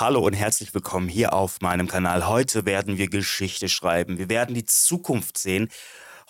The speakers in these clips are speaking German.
Hallo und herzlich willkommen hier auf meinem Kanal. Heute werden wir Geschichte schreiben. Wir werden die Zukunft sehen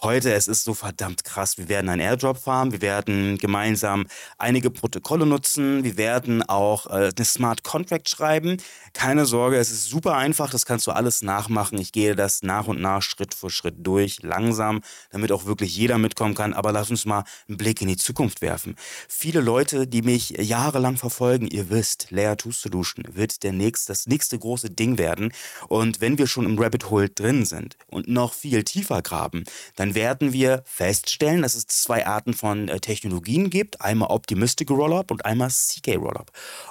Heute, es ist so verdammt krass. Wir werden einen Airdrop farmen, wir werden gemeinsam einige Protokolle nutzen, wir werden auch äh, eine Smart Contract schreiben. Keine Sorge, es ist super einfach, das kannst du alles nachmachen. Ich gehe das nach und nach, Schritt für Schritt durch, langsam, damit auch wirklich jeder mitkommen kann. Aber lass uns mal einen Blick in die Zukunft werfen. Viele Leute, die mich jahrelang verfolgen, ihr wisst, Layer 2 Solution wird der nächst, das nächste große Ding werden. Und wenn wir schon im Rabbit Hole drin sind und noch viel tiefer graben, dann dann werden wir feststellen, dass es zwei Arten von äh, Technologien gibt. Einmal Optimistic Rollup und einmal CK Rollup.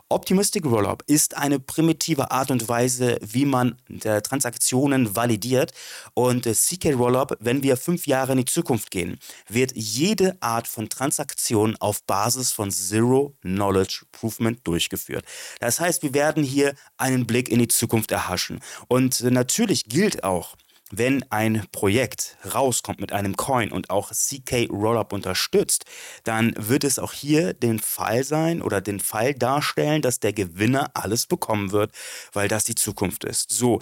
Optimistic Rollup ist eine primitive Art und Weise, wie man äh, Transaktionen validiert. Und äh, CK Rollup, wenn wir fünf Jahre in die Zukunft gehen, wird jede Art von Transaktion auf Basis von Zero Knowledge Proofment durchgeführt. Das heißt, wir werden hier einen Blick in die Zukunft erhaschen. Und äh, natürlich gilt auch, wenn ein Projekt rauskommt mit einem Coin und auch CK Rollup unterstützt, dann wird es auch hier den Fall sein oder den Fall darstellen, dass der Gewinner alles bekommen wird, weil das die Zukunft ist. So,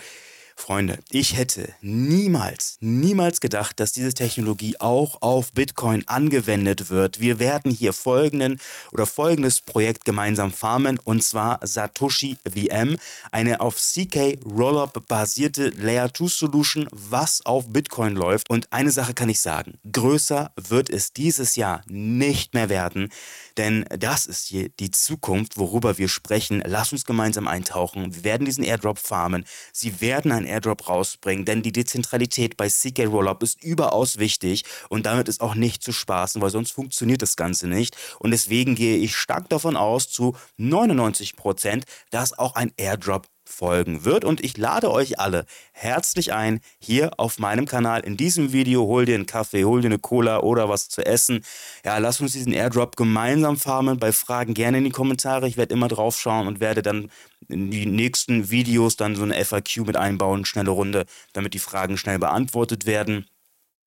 Freunde, ich hätte niemals, niemals gedacht, dass diese Technologie auch auf Bitcoin angewendet wird. Wir werden hier folgenden oder folgendes Projekt gemeinsam farmen und zwar Satoshi VM, eine auf CK Rollup basierte Layer 2 Solution, was auf Bitcoin läuft. Und eine Sache kann ich sagen, größer wird es dieses Jahr nicht mehr werden, denn das ist hier die Zukunft, worüber wir sprechen. Lass uns gemeinsam eintauchen. Wir werden diesen Airdrop farmen. Sie werden ein Airdrop rausbringen, denn die Dezentralität bei CK Rollup ist überaus wichtig und damit ist auch nicht zu spaßen, weil sonst funktioniert das Ganze nicht. Und deswegen gehe ich stark davon aus, zu 99 Prozent, dass auch ein Airdrop folgen wird. Und ich lade euch alle herzlich ein, hier auf meinem Kanal in diesem Video, hol dir einen Kaffee, hol dir eine Cola oder was zu essen. Ja, lass uns diesen Airdrop gemeinsam farmen. Bei Fragen gerne in die Kommentare. Ich werde immer drauf schauen und werde dann in die nächsten Videos dann so eine FAQ mit einbauen, schnelle Runde, damit die Fragen schnell beantwortet werden.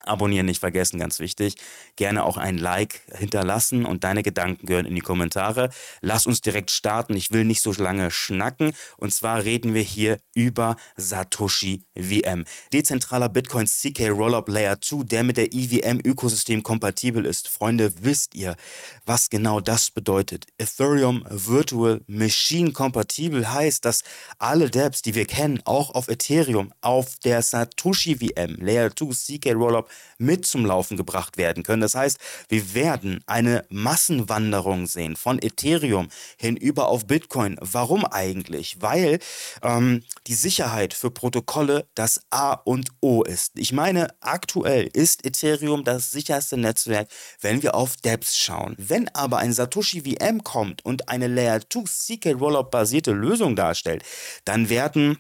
Abonnieren nicht vergessen, ganz wichtig. Gerne auch ein Like hinterlassen und deine Gedanken gehören in die Kommentare. Lass uns direkt starten. Ich will nicht so lange schnacken. Und zwar reden wir hier über Satoshi VM. Dezentraler Bitcoin CK Rollup Layer 2, der mit der IVM-Ökosystem e kompatibel ist. Freunde, wisst ihr, was genau das bedeutet? Ethereum Virtual Machine kompatibel heißt, dass alle Dapps, die wir kennen, auch auf Ethereum, auf der Satoshi VM, Layer 2 CK Rollup, mit zum Laufen gebracht werden können. Das heißt, wir werden eine Massenwanderung sehen von Ethereum hinüber auf Bitcoin. Warum eigentlich? Weil ähm, die Sicherheit für Protokolle das A und O ist. Ich meine, aktuell ist Ethereum das sicherste Netzwerk, wenn wir auf Debs schauen. Wenn aber ein Satoshi VM kommt und eine Layer 2 CK Rollup basierte Lösung darstellt, dann werden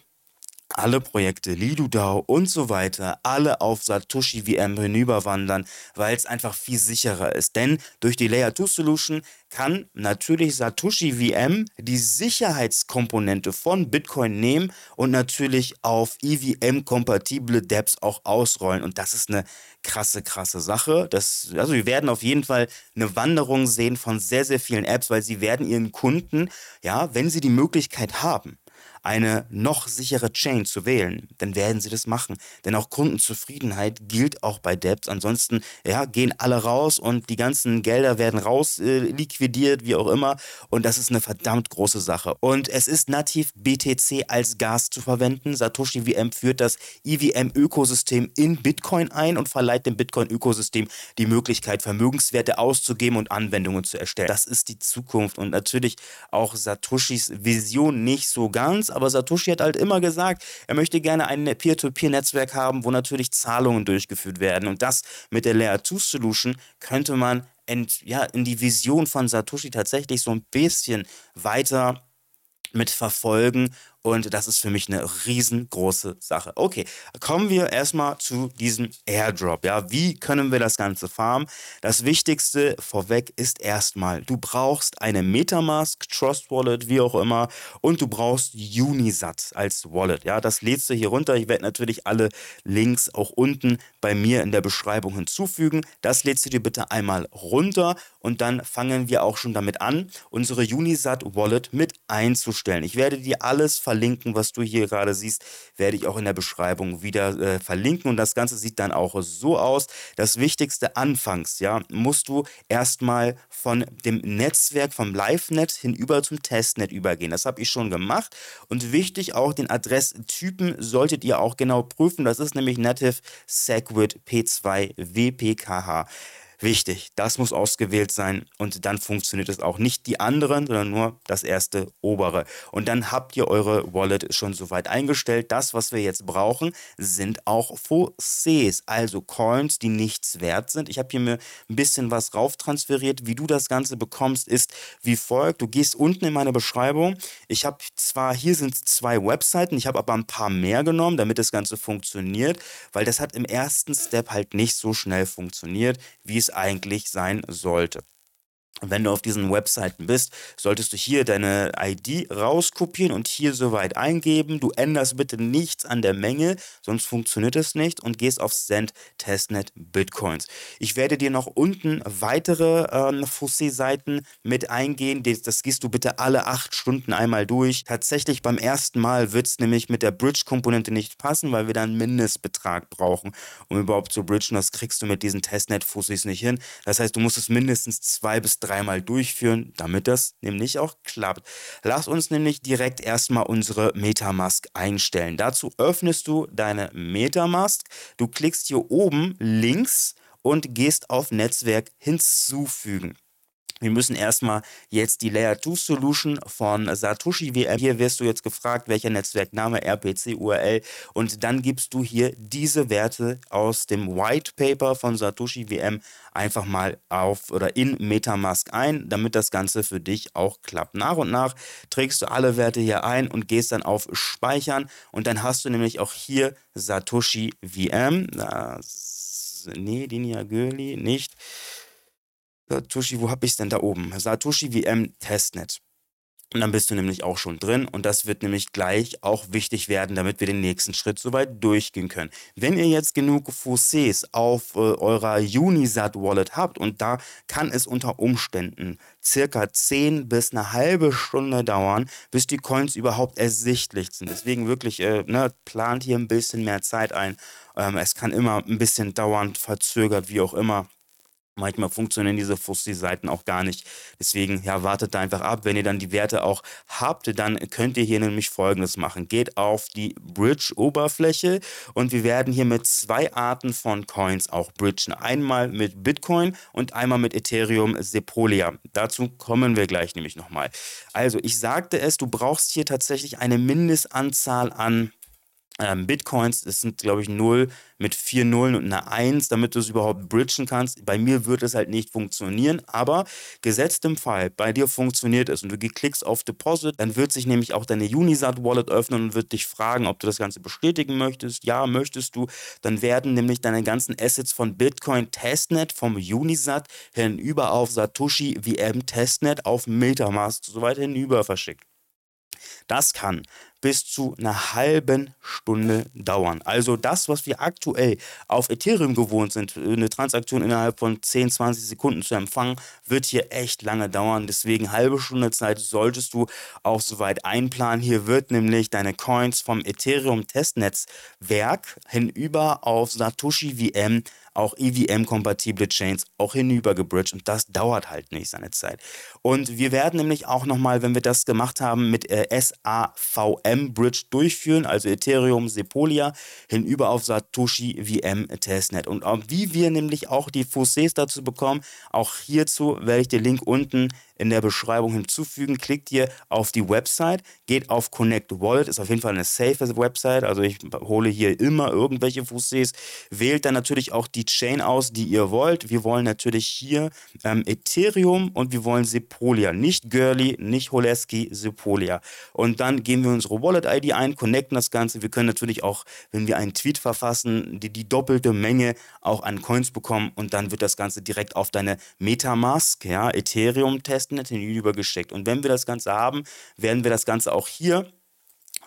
alle Projekte, Lidu DAO und so weiter, alle auf Satoshi VM hinüberwandern, weil es einfach viel sicherer ist. Denn durch die Layer 2 Solution kann natürlich Satoshi VM die Sicherheitskomponente von Bitcoin nehmen und natürlich auf EVM-kompatible Dapps auch ausrollen. Und das ist eine krasse, krasse Sache. Das, also wir werden auf jeden Fall eine Wanderung sehen von sehr, sehr vielen Apps, weil sie werden ihren Kunden, ja, wenn sie die Möglichkeit haben, eine noch sichere Chain zu wählen, dann werden sie das machen. Denn auch Kundenzufriedenheit gilt auch bei Debs. Ansonsten ja, gehen alle raus und die ganzen Gelder werden raus äh, liquidiert, wie auch immer. Und das ist eine verdammt große Sache. Und es ist nativ BTC als Gas zu verwenden. Satoshi VM führt das evm ökosystem in Bitcoin ein und verleiht dem Bitcoin-Ökosystem die Möglichkeit, Vermögenswerte auszugeben und Anwendungen zu erstellen. Das ist die Zukunft und natürlich auch Satoshis Vision nicht so ganz aber Satoshi hat halt immer gesagt, er möchte gerne ein Peer-to-Peer-Netzwerk haben, wo natürlich Zahlungen durchgeführt werden. Und das mit der Layer-2-Solution könnte man in, ja, in die Vision von Satoshi tatsächlich so ein bisschen weiter mit verfolgen und das ist für mich eine riesengroße Sache. Okay, kommen wir erstmal zu diesem Airdrop. Ja, wie können wir das Ganze farmen? Das Wichtigste vorweg ist erstmal, du brauchst eine Metamask, Trust Wallet, wie auch immer, und du brauchst Unisat als Wallet. Ja, das lädst du hier runter. Ich werde natürlich alle Links auch unten bei mir in der Beschreibung hinzufügen. Das lädst du dir bitte einmal runter und dann fangen wir auch schon damit an, unsere Unisat Wallet mit einzustellen. Ich werde dir alles verlinken verlinken, was du hier gerade siehst, werde ich auch in der Beschreibung wieder äh, verlinken. Und das Ganze sieht dann auch so aus. Das Wichtigste anfangs, ja, musst du erstmal von dem Netzwerk, vom live netz hinüber zum Testnet übergehen. Das habe ich schon gemacht. Und wichtig auch, den Adresstypen solltet ihr auch genau prüfen. Das ist nämlich Native SegWit P2 WPKH wichtig. Das muss ausgewählt sein und dann funktioniert es auch. Nicht die anderen, sondern nur das erste obere. Und dann habt ihr eure Wallet schon soweit eingestellt. Das, was wir jetzt brauchen, sind auch Fossés, also Coins, die nichts wert sind. Ich habe hier mir ein bisschen was rauf transferiert. Wie du das Ganze bekommst, ist wie folgt. Du gehst unten in meine Beschreibung. Ich habe zwar, hier sind zwei Webseiten, ich habe aber ein paar mehr genommen, damit das Ganze funktioniert, weil das hat im ersten Step halt nicht so schnell funktioniert, wie es eigentlich sein sollte wenn du auf diesen Webseiten bist, solltest du hier deine ID rauskopieren und hier soweit eingeben. Du änderst bitte nichts an der Menge, sonst funktioniert es nicht und gehst auf Send Testnet Bitcoins. Ich werde dir noch unten weitere äh, Fossé-Seiten mit eingehen. Das, gehst du bitte alle acht Stunden einmal durch. Tatsächlich beim ersten Mal wird es nämlich mit der Bridge-Komponente nicht passen, weil wir dann einen Mindestbetrag brauchen, um überhaupt zu bridgen. Das kriegst du mit diesen testnet fussis nicht hin. Das heißt, du musst es mindestens zwei bis drei dreimal durchführen, damit das nämlich auch klappt. Lass uns nämlich direkt erstmal unsere Metamask einstellen. Dazu öffnest du deine Metamask. Du klickst hier oben links und gehst auf Netzwerk hinzufügen. Wir müssen erstmal jetzt die Layer 2 Solution von Satoshi WM. Äh, hier wirst du jetzt gefragt, welcher Netzwerkname, RPC, URL. Und dann gibst du hier diese Werte aus dem White Paper von Satoshi WM einfach mal auf oder in Metamask ein, damit das Ganze für dich auch klappt. Nach und nach trägst du alle Werte hier ein und gehst dann auf Speichern. Und dann hast du nämlich auch hier Satoshi WM. Das, nee, Dinia Göli nicht. Satoshi, wo habe ich es denn da oben? Satoshi VM Testnet. Und dann bist du nämlich auch schon drin und das wird nämlich gleich auch wichtig werden, damit wir den nächsten Schritt soweit durchgehen können. Wenn ihr jetzt genug Fossés auf äh, eurer Unisat-Wallet habt und da kann es unter Umständen circa 10 bis eine halbe Stunde dauern, bis die Coins überhaupt ersichtlich sind. Deswegen wirklich, äh, ne, plant hier ein bisschen mehr Zeit ein. Ähm, es kann immer ein bisschen dauernd verzögert, wie auch immer. Manchmal funktionieren diese Fussi-Seiten auch gar nicht. Deswegen, ja, wartet da einfach ab. Wenn ihr dann die Werte auch habt, dann könnt ihr hier nämlich Folgendes machen. Geht auf die Bridge-Oberfläche und wir werden hier mit zwei Arten von Coins auch bridgen. Einmal mit Bitcoin und einmal mit Ethereum Sepolia. Dazu kommen wir gleich nämlich nochmal. Also, ich sagte es, du brauchst hier tatsächlich eine Mindestanzahl an ähm, Bitcoins, das sind, glaube ich, 0 mit 4 Nullen und einer 1, damit du es überhaupt bridgen kannst. Bei mir wird es halt nicht funktionieren, aber gesetzt im Fall, bei dir funktioniert es und du klickst auf Deposit, dann wird sich nämlich auch deine Unisat-Wallet öffnen und wird dich fragen, ob du das Ganze bestätigen möchtest. Ja, möchtest du, dann werden nämlich deine ganzen Assets von Bitcoin Testnet vom Unisat hinüber auf Satoshi VM Testnet auf Metamask so weit hinüber verschickt. Das kann bis zu einer halben Stunde dauern. Also das, was wir aktuell auf Ethereum gewohnt sind, eine Transaktion innerhalb von 10, 20 Sekunden zu empfangen, wird hier echt lange dauern. Deswegen halbe Stunde Zeit solltest du auch soweit einplanen. Hier wird nämlich deine Coins vom Ethereum Testnetzwerk hinüber auf Satoshi VM auch EVM-kompatible Chains auch hinübergebridged und das dauert halt nicht seine Zeit. Und wir werden nämlich auch nochmal, wenn wir das gemacht haben, mit äh, SAVM VM-Bridge durchführen, also Ethereum Sepolia, hinüber auf Satoshi VM Testnet. Und wie wir nämlich auch die Fossés dazu bekommen, auch hierzu werde ich den Link unten in der Beschreibung hinzufügen. Klickt ihr auf die Website, geht auf Connect Wallet, ist auf jeden Fall eine safe Website, also ich hole hier immer irgendwelche Fossés, wählt dann natürlich auch die Chain aus, die ihr wollt. Wir wollen natürlich hier ähm, Ethereum und wir wollen Sepolia, nicht Girly, nicht Holeski, Sepolia. Und dann gehen wir unsere Wallet-ID ein, connecten das Ganze. Wir können natürlich auch, wenn wir einen Tweet verfassen, die, die doppelte Menge auch an Coins bekommen und dann wird das Ganze direkt auf deine Metamask, ja, Ethereum testnet hinübergeschickt. Und wenn wir das Ganze haben, werden wir das Ganze auch hier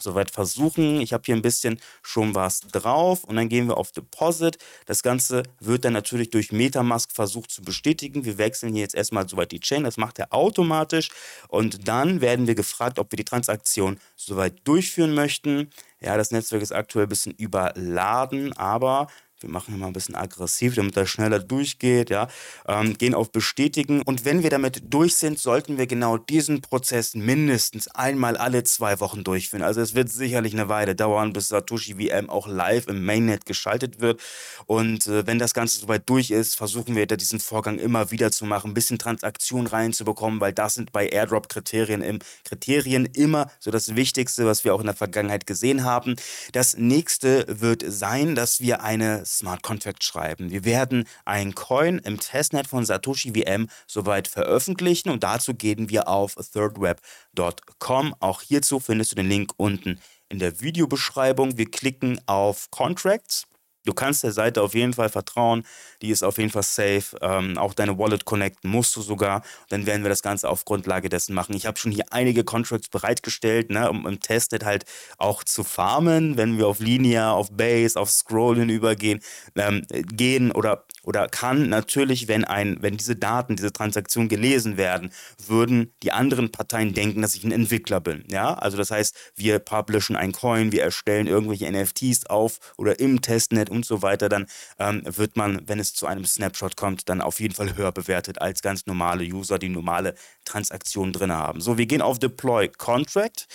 soweit versuchen. Ich habe hier ein bisschen schon was drauf und dann gehen wir auf Deposit. Das Ganze wird dann natürlich durch Metamask versucht zu bestätigen. Wir wechseln hier jetzt erstmal soweit die Chain. Das macht er automatisch und dann werden wir gefragt, ob wir die Transaktion soweit durchführen möchten. Ja, das Netzwerk ist aktuell ein bisschen überladen, aber wir machen hier mal ein bisschen aggressiv, damit er schneller durchgeht, ja, ähm, gehen auf Bestätigen. Und wenn wir damit durch sind, sollten wir genau diesen Prozess mindestens einmal alle zwei Wochen durchführen. Also es wird sicherlich eine Weile dauern, bis Satoshi VM auch live im Mainnet geschaltet wird. Und äh, wenn das Ganze soweit durch ist, versuchen wir da diesen Vorgang immer wieder zu machen, ein bisschen Transaktion reinzubekommen, weil das sind bei Airdrop-Kriterien im Kriterien immer so das Wichtigste, was wir auch in der Vergangenheit gesehen haben. Das nächste wird sein, dass wir eine Smart Contract schreiben. Wir werden einen Coin im Testnet von Satoshi VM soweit veröffentlichen und dazu gehen wir auf thirdweb.com. Auch hierzu findest du den Link unten in der Videobeschreibung. Wir klicken auf Contracts Du kannst der Seite auf jeden Fall vertrauen, die ist auf jeden Fall safe. Ähm, auch deine Wallet connecten musst du sogar. Dann werden wir das Ganze auf Grundlage dessen machen. Ich habe schon hier einige Contracts bereitgestellt, ne, um im Testnet halt auch zu farmen, wenn wir auf Linear, auf Base, auf Scroll hinübergehen, ähm, gehen oder, oder kann. Natürlich, wenn, ein, wenn diese Daten, diese Transaktion gelesen werden, würden die anderen Parteien denken, dass ich ein Entwickler bin. Ja? Also das heißt, wir publishen ein Coin, wir erstellen irgendwelche NFTs auf oder im Testnet und so weiter, dann ähm, wird man, wenn es zu einem Snapshot kommt, dann auf jeden Fall höher bewertet als ganz normale User, die normale Transaktionen drin haben. So, wir gehen auf Deploy Contract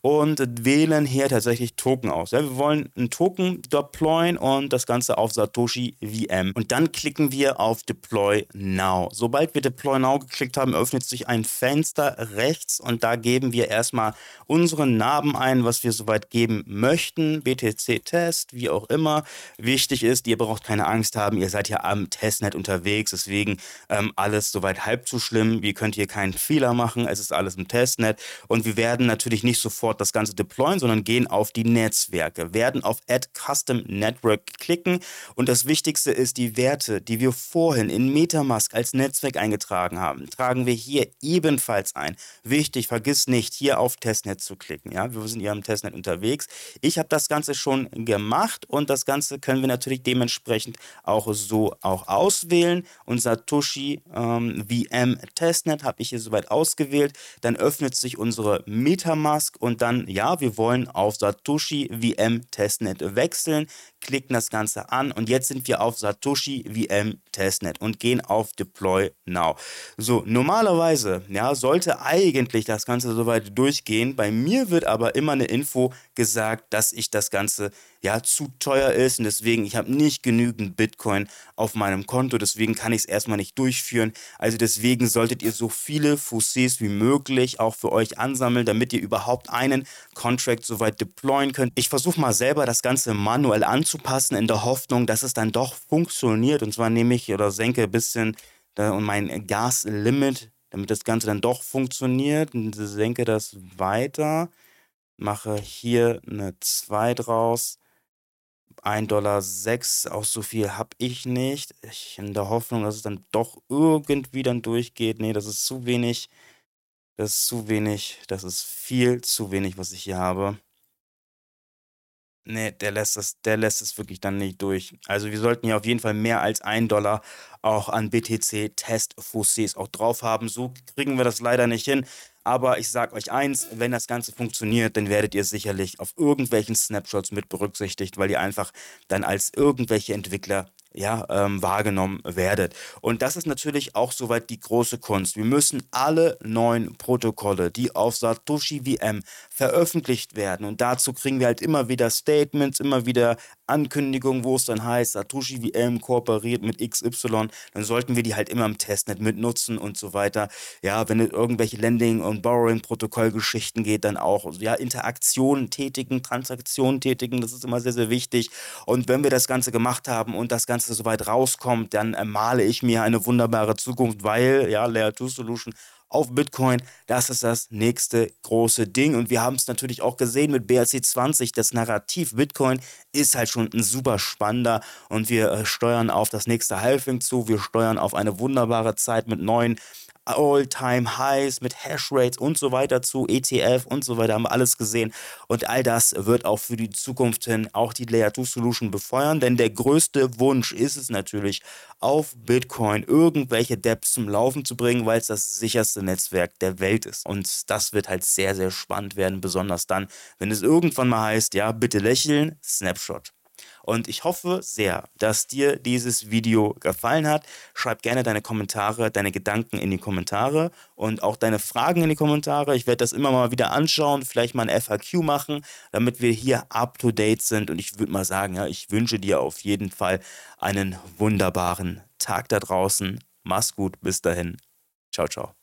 und wählen hier tatsächlich Token aus. Ja, wir wollen einen Token deployen und das Ganze auf Satoshi VM. Und dann klicken wir auf Deploy Now. Sobald wir Deploy Now geklickt haben, öffnet sich ein Fenster rechts und da geben wir erstmal unseren Namen ein, was wir soweit geben möchten. BTC Test, wie auch immer. Wichtig ist, ihr braucht keine Angst haben, ihr seid ja am Testnet unterwegs, deswegen ähm, alles soweit halb so schlimm. Wir könnt hier keinen Fehler machen, es ist alles im Testnet und wir werden natürlich nicht sofort das Ganze deployen, sondern gehen auf die Netzwerke, werden auf Add Custom Network klicken und das Wichtigste ist, die Werte, die wir vorhin in Metamask als Netzwerk eingetragen haben, tragen wir hier ebenfalls ein. Wichtig, vergiss nicht, hier auf Testnet zu klicken. Ja, wir sind hier am Testnet unterwegs. Ich habe das Ganze schon gemacht und das Ganze können können wir natürlich dementsprechend auch so auch auswählen. Und Satoshi ähm, VM Testnet habe ich hier soweit ausgewählt. Dann öffnet sich unsere Metamask und dann, ja, wir wollen auf Satoshi VM Testnet wechseln, klicken das Ganze an und jetzt sind wir auf Satoshi VM Testnet und gehen auf Deploy Now. So, normalerweise, ja, sollte eigentlich das Ganze soweit durchgehen. Bei mir wird aber immer eine Info gesagt, dass ich das Ganze ja zu teuer ist und deswegen ich habe nicht genügend Bitcoin auf meinem Konto, deswegen kann ich es erstmal nicht durchführen. Also deswegen solltet ihr so viele Fusées wie möglich auch für euch ansammeln, damit ihr überhaupt einen Contract soweit deployen könnt. Ich versuche mal selber das Ganze manuell anzupassen in der Hoffnung, dass es dann doch funktioniert und zwar nehme ich oder senke ein bisschen mein Gaslimit, damit das Ganze dann doch funktioniert, und senke das weiter mache hier eine 2 draus, 1,06 Dollar, auch so viel habe ich nicht. Ich, in der Hoffnung, dass es dann doch irgendwie dann durchgeht. Nee, das ist zu wenig. Das ist zu wenig. Das ist viel zu wenig, was ich hier habe. Nee, der lässt das, der lässt es wirklich dann nicht durch. Also wir sollten hier auf jeden Fall mehr als 1 Dollar auch an BTC Test Fossés auch drauf haben. So kriegen wir das leider nicht hin. Aber ich sage euch eins, wenn das Ganze funktioniert, dann werdet ihr sicherlich auf irgendwelchen Snapshots mit berücksichtigt, weil ihr einfach dann als irgendwelche Entwickler ja, ähm, wahrgenommen werdet. Und das ist natürlich auch soweit die große Kunst. Wir müssen alle neuen Protokolle, die auf Satoshi VM veröffentlicht werden, und dazu kriegen wir halt immer wieder Statements, immer wieder Ankündigungen, wo es dann heißt, Satoshi VM kooperiert mit XY, dann sollten wir die halt immer im Testnet mitnutzen und so weiter. Ja, wenn es irgendwelche Lending- und borrowing protokollgeschichten geht, dann auch ja, Interaktionen tätigen, Transaktionen tätigen, das ist immer sehr, sehr wichtig. Und wenn wir das Ganze gemacht haben und das Ganze Ganze soweit rauskommt, dann male ich mir eine wunderbare Zukunft, weil ja, Layer 2 Solution auf Bitcoin, das ist das nächste große Ding. Und wir haben es natürlich auch gesehen mit BRC20, das Narrativ Bitcoin ist halt schon ein super spannender und wir äh, steuern auf das nächste Halving zu, wir steuern auf eine wunderbare Zeit mit neuen All-Time-Highs mit Hash-Rates und so weiter zu, ETF und so weiter, haben wir alles gesehen. Und all das wird auch für die Zukunft hin auch die Layer 2 Solution befeuern, denn der größte Wunsch ist es natürlich, auf Bitcoin irgendwelche Dapps zum Laufen zu bringen, weil es das sicherste Netzwerk der Welt ist. Und das wird halt sehr, sehr spannend werden, besonders dann, wenn es irgendwann mal heißt, ja, bitte lächeln, Snapshot. Und ich hoffe sehr, dass dir dieses Video gefallen hat. Schreib gerne deine Kommentare, deine Gedanken in die Kommentare und auch deine Fragen in die Kommentare. Ich werde das immer mal wieder anschauen, vielleicht mal ein FAQ machen, damit wir hier up to date sind. Und ich würde mal sagen, ja, ich wünsche dir auf jeden Fall einen wunderbaren Tag da draußen. Mach's gut, bis dahin. Ciao, ciao.